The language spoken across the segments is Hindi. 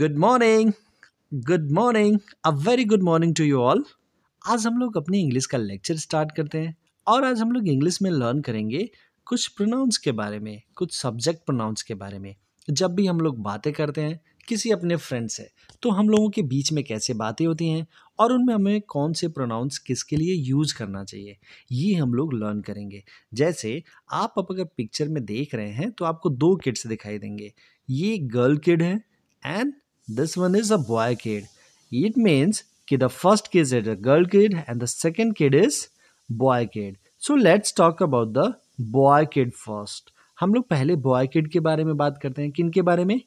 Good morning good morning a very good morning to you all आज हम लोग अपनी इंग्लिश का लेक्चर स्टार्ट करते हैं और आज हम लोग इंग्लिश में लर्न करेंगे कुछ प्रोनाउंस के बारे में कुछ सब्जेक्ट प्रोनाउंस के बारे में जब भी हम लोग बातें करते हैं किसी अपने फ्रेंड से तो हम लोगों के बीच में कैसे बातें होती हैं और उनमें हमें कौन से प्रोनाउंस किसके लिए यूज़ करना चाहिए ये हम लोग लर्न करेंगे जैसे आप अगर पिक्चर में देख रहे हैं तो आपको दो किड्स दिखाई देंगे ये गर्ल किड है and This one is a boy kid. It means ki the first kid is a girl kid and the second kid is boy kid. So let's talk about the boy kid first. हम लोग पहले बॉय किड के बारे में बात करते हैं किन के बारे में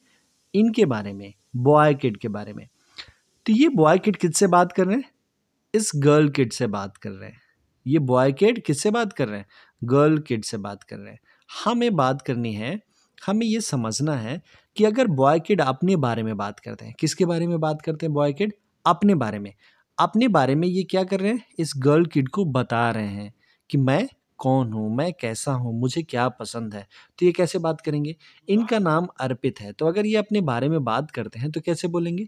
इनके बारे में बॉय किड के बारे में तो ये बॉय किड किस से बात कर रहे हैं इस गर्ल किड से बात कर रहे हैं ये बॉय किड किससे बात कर रहे हैं गर्ल किड से बात कर रहे हैं हमें बात करनी है हमें ये समझना है कि अगर बॉय किड अपने बारे में बात करते हैं किसके बारे में बात करते हैं बॉय किड अपने बारे में अपने बारे में ये क्या कर रहे हैं इस गर्ल किड को बता रहे हैं कि मैं कौन हूँ मैं कैसा हूँ मुझे क्या पसंद है तो ये कैसे बात करेंगे इनका नाम अर्पित है तो अगर ये अपने बारे में बात करते हैं तो कैसे बोलेंगे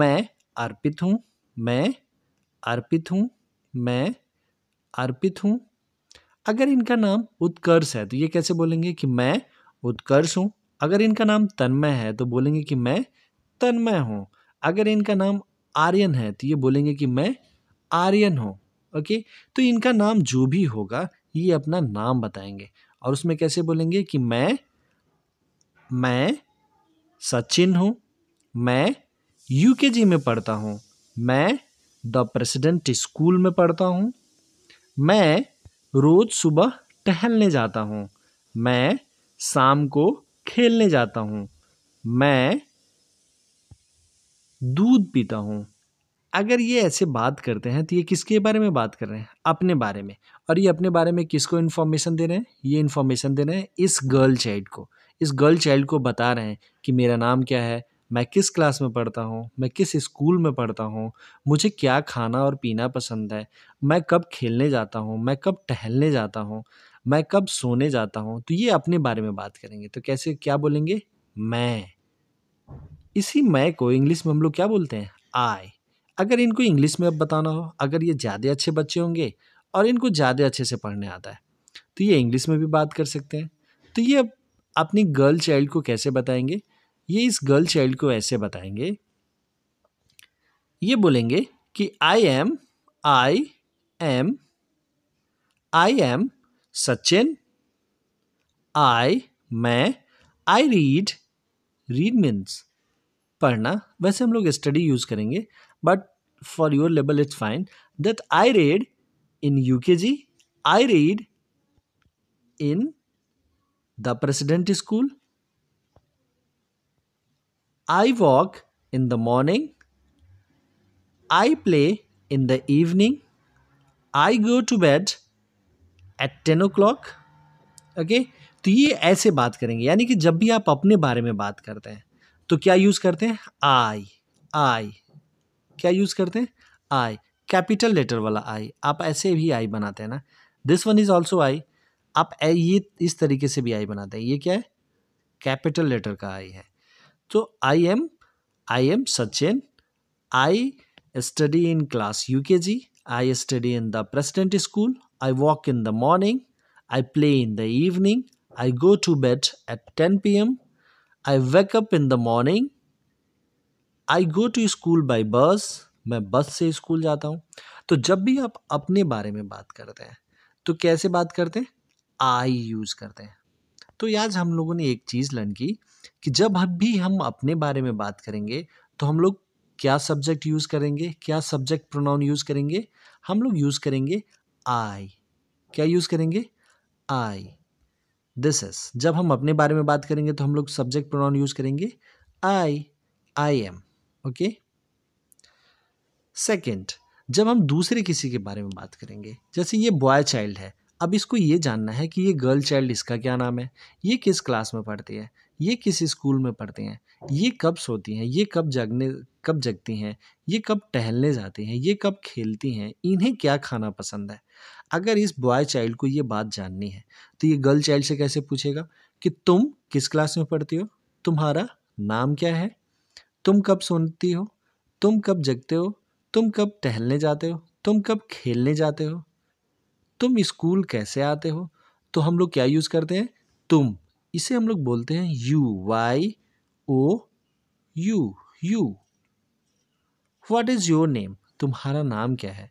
मैं अर्पित हूँ मैं अर्पित हूँ मैं अर्पित हूँ अगर इनका नाम उत्कर्ष है तो ये कैसे बोलेंगे कि मैं उत्कर्ष हूँ अगर इनका नाम तन्मय है तो बोलेंगे कि मैं तन्मय हूँ अगर इनका नाम आर्यन है तो ये बोलेंगे कि मैं आर्यन हूँ ओके तो इनका नाम जो भी होगा ये अपना नाम बताएंगे और उसमें कैसे बोलेंगे कि मैं मैं सचिन हूँ मैं यूकेजी में पढ़ता हूँ मैं द प्रेसिडेंट स्कूल में पढ़ता हूँ मैं रोज़ सुबह टहलने जाता हूँ मैं शाम को खेलने जाता हूँ मैं दूध पीता हूँ अगर ये ऐसे बात करते हैं तो ये किसके बारे में बात कर रहे हैं अपने बारे में और ये अपने बारे में किसको इन्फॉर्मेशन दे रहे हैं ये इन्फॉर्मेशन दे रहे हैं इस गर्ल चाइल्ड को इस गर्ल चाइल्ड को बता रहे हैं कि मेरा नाम क्या है मैं किस क्लास में पढ़ता हूँ मैं किस स्कूल में पढ़ता हूँ मुझे क्या खाना और पीना पसंद है मैं कब खेलने जाता हूँ मैं कब टहलने जाता हूँ मैं कब सोने जाता हूँ तो ये अपने बारे में बात करेंगे तो कैसे क्या बोलेंगे मैं इसी मैं को इंग्लिश में हम लोग क्या बोलते हैं आई अगर इनको इंग्लिश में अब बताना हो अगर ये ज़्यादा अच्छे बच्चे होंगे और इनको ज़्यादा अच्छे से पढ़ने आता है तो ये इंग्लिश में भी बात कर सकते हैं तो ये अपनी गर्ल चाइल्ड को कैसे बताएंगे ये इस गर्ल चाइल्ड को ऐसे बताएंगे ये बोलेंगे कि I am I am I am Sachin I मैं आई रीड रीड मीन्स पढ़ना वैसे हम लोग स्टडी यूज़ करेंगे but for your level it's fine that I read in U K G I read in the president school I walk in the morning I play in the evening I go to bed at ten o'clock okay तो ये ऐसे बात करेंगे यानी कि जब भी आप अपने बारे में बात करते हैं तो क्या यूज़ करते हैं आई आई क्या यूज़ करते हैं आई कैपिटल लेटर वाला आई आप ऐसे भी आई बनाते हैं ना this one is also I आप ये इस तरीके से भी आई बनाते हैं ये क्या है कैपिटल लेटर का आई है तो I am I am Sachin I study in class U K G I study in the president school I walk in the morning, I play in the evening, I go to bed at 10 pm, I wake up in the morning, I go to school by bus मैं बस से स्कूल जाता हूँ तो जब भी आप अपने बारे में बात करते हैं तो कैसे बात करते हैं आई यूज़ करते हैं तो आज हम लोगों ने एक चीज़ लर्न की कि जब हम भी हम अपने बारे में बात करेंगे तो हम लोग क्या सब्जेक्ट यूज़ करेंगे क्या सब्जेक्ट प्रोनाउन यूज़ करेंगे हम लोग यूज़ करेंगे आई क्या यूज़ करेंगे आई दिस इज़ जब हम अपने बारे में बात करेंगे तो हम लोग सब्जेक्ट प्रोनाउन यूज़ करेंगे I I am okay second जब हम दूसरे किसी के बारे में बात करेंगे जैसे ये बॉय चाइल्ड है अब इसको ये जानना है कि ये गर्ल चाइल्ड इसका क्या नाम है ये किस क्लास में पढ़ती है ये किस स्कूल में पढ़ती हैं ये कब सोती हैं ये कब जगने कब जगती हैं ये कब टहलने जाती हैं ये कब खेलती हैं इन्हें क्या खाना पसंद है अगर इस बॉय चाइल्ड को ये बात जाननी है तो ये गर्ल चाइल्ड से कैसे पूछेगा कि तुम किस क्लास में पढ़ती हो तुम्हारा नाम क्या है तुम कब सुनती हो तुम कब जगते हो तुम कब टहलने जाते हो तुम कब खेलने जाते हो तुम स्कूल कैसे आते हो तो हम लोग क्या यूज़ करते हैं तुम इसे हम लोग बोलते हैं you Y O U you what is your name तुम्हारा नाम क्या है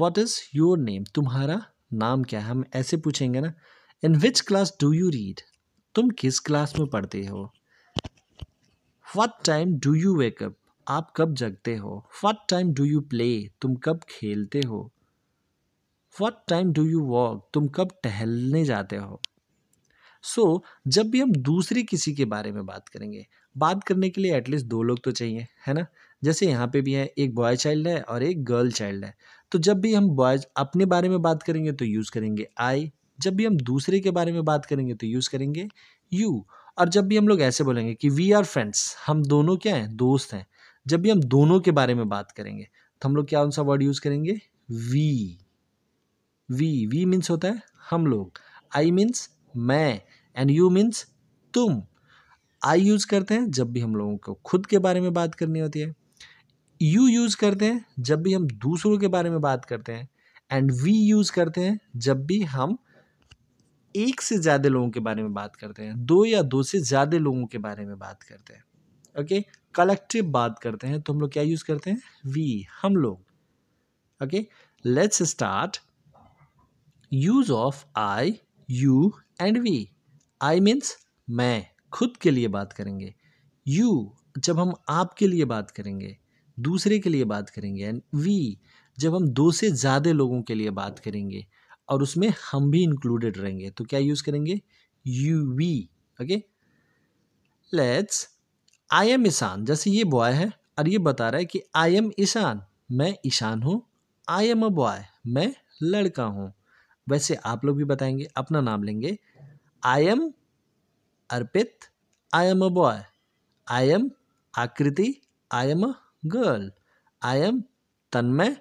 वट इज़ योर नेम तुम्हारा नाम क्या है हम ऐसे पूछेंगे ना in which class do you read तुम किस क्लास में पढ़ते हो what time do you wake up आप कब जगते हो what time do you play तुम कब खेलते हो what time do you walk तुम कब टहलने जाते हो सो so, जब भी हम दूसरे किसी के बारे में बात करेंगे बात करने के लिए एटलीस्ट दो लोग तो चाहिए है ना जैसे यहाँ पे भी है एक बॉय चाइल्ड है और एक गर्ल चाइल्ड है तो जब भी हम बॉय अपने बारे में बात करेंगे तो यूज़ करेंगे आई जब भी हम दूसरे के बारे में बात करेंगे तो यूज़ करेंगे यू और जब भी हम लोग ऐसे बोलेंगे कि वी आर फ्रेंड्स हम दोनों क्या हैं दोस्त हैं जब भी हम दोनों के बारे में बात करेंगे तो हम लोग क्या उनसा वर्ड यूज़ करेंगे वी वी वी मीन्स होता है हम लोग आई मीन्स मैं एंड यू मीन्स तुम आई यूज़ करते हैं जब भी हम लोगों को खुद के बारे में बात करनी होती है यू यूज़ करते हैं जब भी हम दूसरों के बारे में बात करते हैं एंड वी यूज़ करते हैं जब भी हम एक से ज़्यादा लोगों के बारे में बात करते हैं दो या दो से ज़्यादा लोगों के बारे में बात करते हैं ओके कलेक्टिव बात करते हैं तो हम लोग क्या यूज़ करते हैं वी हम लोग okay let's start use of I you and we I means मैं खुद के लिए बात करेंगे यू जब हम आप के लिए बात करेंगे दूसरे के लिए बात करेंगे एंड वी जब हम दो से ज़्यादा लोगों के लिए बात करेंगे और उसमें हम भी इंक्लूडेड रहेंगे तो क्या यूज़ करेंगे you we okay let's I am Ishan जैसे ये बॉय है और ये बता रहा है कि आई एम ईशान मैं ईशान हूँ आई एम अ बॉय मैं लड़का हूँ वैसे आप लोग भी बताएंगे अपना नाम लेंगे I am Arpit I am a boy I am Aakriti I am a girl I am Tanmay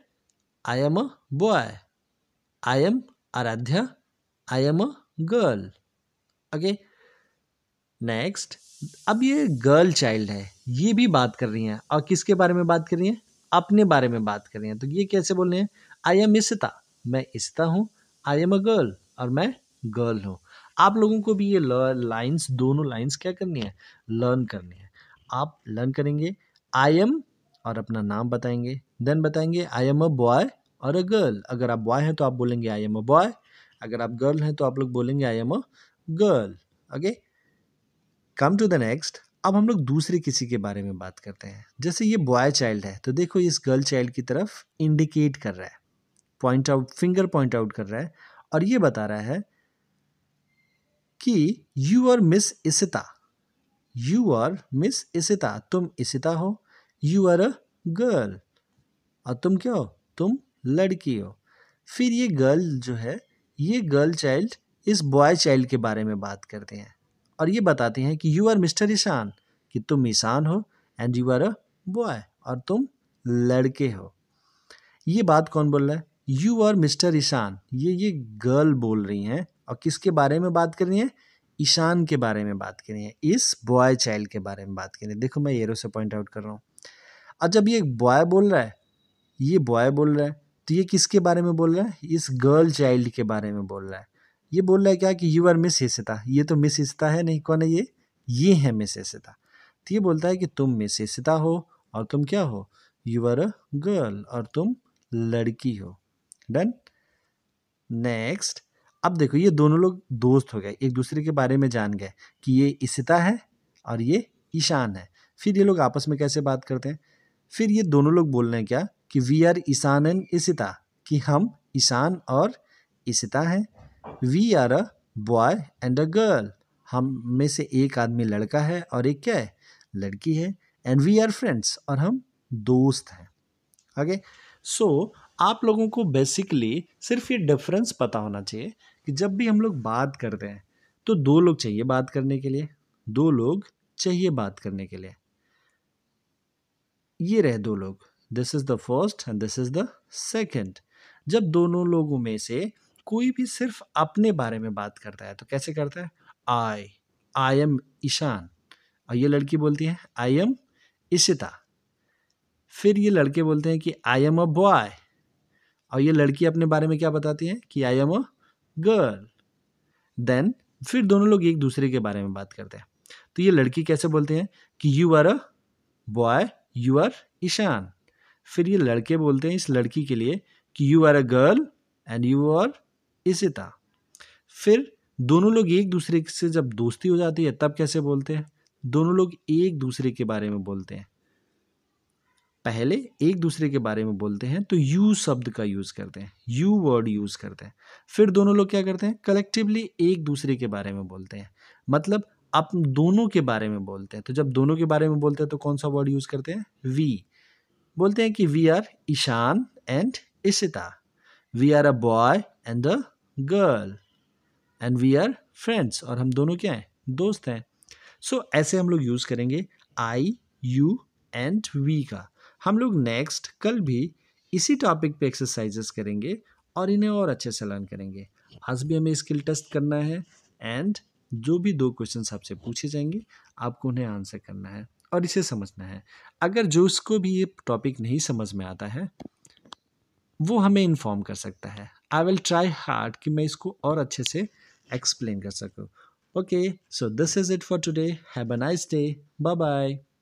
I am a boy I am Aaradhya I am a girl okay next अब ये गर्ल चाइल्ड है ये भी बात कर रही हैं और किसके बारे में बात कर रही हैं अपने बारे में बात कर रही हैं तो ये कैसे बोल रहे हैं आई एम इसता मैं इसता हूँ आई एम अ गर्ल और मैं गर्ल हूँ आप लोगों को भी ये लाइन्स दोनों लाइन्स क्या करनी है लर्न करनी है आप लर्न करेंगे आई एम और अपना नाम बताएंगे देन बताएंगे आई एम अ बॉय और अ गर्ल अगर आप बॉय हैं तो आप बोलेंगे आई एम अ बॉय अगर आप गर्ल हैं तो आप लोग बोलेंगे I am a girl okay come to the next अब हम लोग दूसरे किसी के बारे में बात करते हैं जैसे ये बॉय चाइल्ड है तो देखो इस गर्ल चाइल्ड की तरफ इंडिकेट कर रहा है point out finger point out कर रहा है और ये बता रहा है कि you are miss Isita you are miss Isita तुम इसिता हो यू आर अ गर्ल और तुम क्या हो तुम लड़की हो फिर ये गर्ल जो है ये गर्ल चाइल्ड इस बॉय चाइल्ड के बारे में बात करते हैं और ये बताते हैं कि यू आर मिस्टर ईशान कि तुम ईशान हो and you are a boy और तुम लड़के हो ये बात कौन बोल रहा है यू आर मिस्टर ईशान ये ये गर्ल बोल रही हैं और किसके बारे में बात कर रही ईशान के बारे में बात करनी है इस बॉय चाइल्ड के बारे में बात करनी है देखो मैं येरो से पॉइंट आउट कर रहा हूँ और जब ये बॉय बोल रहा है ये बॉय बोल रहा है तो ये किसके बारे में बोल रहा है इस गर्ल चाइल्ड के बारे में बोल रहा है ये बोल रहा है क्या कि यू आर मिस इसिता ये तो मिस इसिता है नहीं कौन है ये ये है मिस इसिता तो ये बोलता है कि तुम मिस इसिता हो और तुम क्या हो यू आर अ गर्ल और तुम लड़की हो डन नेक्स्ट अब देखो ये दोनों लोग दोस्त हो गए एक दूसरे के बारे में जान गए कि ये इसिता है और ये ईशान है फिर ये लोग आपस में कैसे बात करते हैं फिर ये दोनों लोग बोल रहे हैं क्या कि we are Ishan and Isita कि हम ईशान और इसिता हैं we are a boy and a girl हम में से एक आदमी लड़का है और एक क्या है लड़की है एंड वी आर फ्रेंड्स और हम दोस्त हैं ओके सो आप लोगों को बेसिकली सिर्फ ये डिफरेंस पता होना चाहिए कि जब भी हम लोग बात करते हैं तो दो लोग चाहिए बात करने के लिए दो लोग चाहिए बात करने के लिए ये रहे दो लोग this is the first and this is the second जब दोनों लोगों में से कोई भी सिर्फ अपने बारे में बात करता है तो कैसे करता है आई आई एम ईशान और ये लड़की बोलती है आई एम इशिता फिर ये लड़के बोलते हैं कि आई एम अ बॉय और ये लड़की अपने बारे में क्या बताती है कि I am a girl then फिर दोनों लोग एक दूसरे के बारे में बात करते हैं तो ये लड़की कैसे बोलते हैं कि you are a boy you are Ishan फिर ये लड़के बोलते हैं इस लड़की के लिए कि you are a girl and you are Ishita फिर दोनों लोग एक दूसरे से जब दोस्ती हो जाती है तब कैसे बोलते हैं दोनों लोग एक दूसरे के बारे में बोलते हैं पहले एक दूसरे के बारे में बोलते हैं तो यू शब्द का यूज़ करते हैं यू वर्ड यूज़ करते हैं फिर दोनों लोग क्या करते हैं कलेक्टिवली एक दूसरे के बारे में बोलते हैं मतलब आप दोनों के बारे में बोलते हैं तो जब दोनों के बारे में बोलते हैं तो कौन सा वर्ड यूज़ करते हैं वी बोलते हैं कि we are Ishan and Ishita we are a boy and a girl and we are friends और हम दोनों क्या हैं दोस्त हैं सो so, ऐसे हम लोग यूज़ करेंगे आई यू एंड वी का हम लोग नेक्स्ट कल भी इसी टॉपिक पे एक्सरसाइजेस करेंगे और इन्हें और अच्छे से लर्न करेंगे आज भी हमें स्किल टेस्ट करना है एंड जो भी दो क्वेश्चन आपसे पूछे जाएंगे आपको उन्हें आंसर करना है और इसे समझना है अगर जो उसको भी ये टॉपिक नहीं समझ में आता है वो हमें इन्फॉर्म कर सकता है आई विल ट्राई हार्ड कि मैं इसको और अच्छे से एक्सप्लेन कर सकूँ okay so this is it for today have a nice day bye bye